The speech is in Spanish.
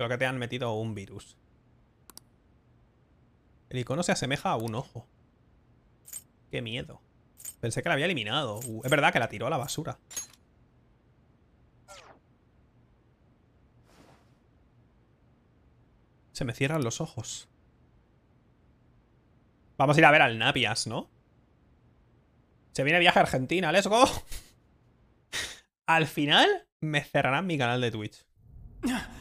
Creo que te han metido un virus. El icono se asemeja a un ojo. Qué miedo. Pensé que la había eliminado. Uh, es verdad que la tiró a la basura. Se me cierran los ojos. Vamos a ir a ver al Napias, ¿no? Se viene viaje a Argentina, let's go. Al final me cerrarán mi canal de Twitch.